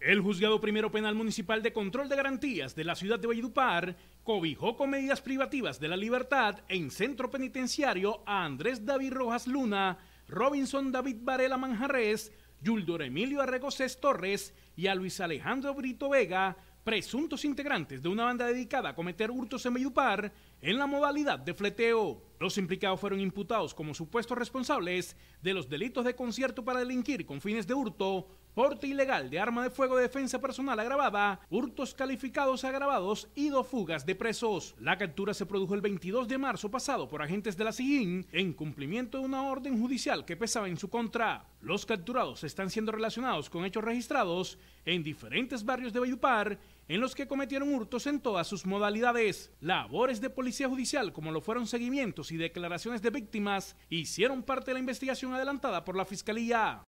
El juzgado primero penal municipal de control de garantías de la ciudad de Valledupar cobijó con medidas privativas de la libertad en centro penitenciario a Andrés David Rojas Luna, Robinson David Varela Manjarres, Yuldor Emilio Arregoces Torres y a Luis Alejandro Brito Vega, presuntos integrantes de una banda dedicada a cometer hurtos en Valledupar en la modalidad de fleteo. Los implicados fueron imputados como supuestos responsables de los delitos de concierto para delinquir con fines de hurto, porte ilegal de arma de fuego de defensa personal agravada, hurtos calificados agravados y dos fugas de presos. La captura se produjo el 22 de marzo pasado por agentes de la SIGIN en cumplimiento de una orden judicial que pesaba en su contra. Los capturados están siendo relacionados con hechos registrados en diferentes barrios de Bayupar en los que cometieron hurtos en todas sus modalidades. Labores de policía judicial, como lo fueron seguimientos y declaraciones de víctimas, hicieron parte de la investigación adelantada por la Fiscalía.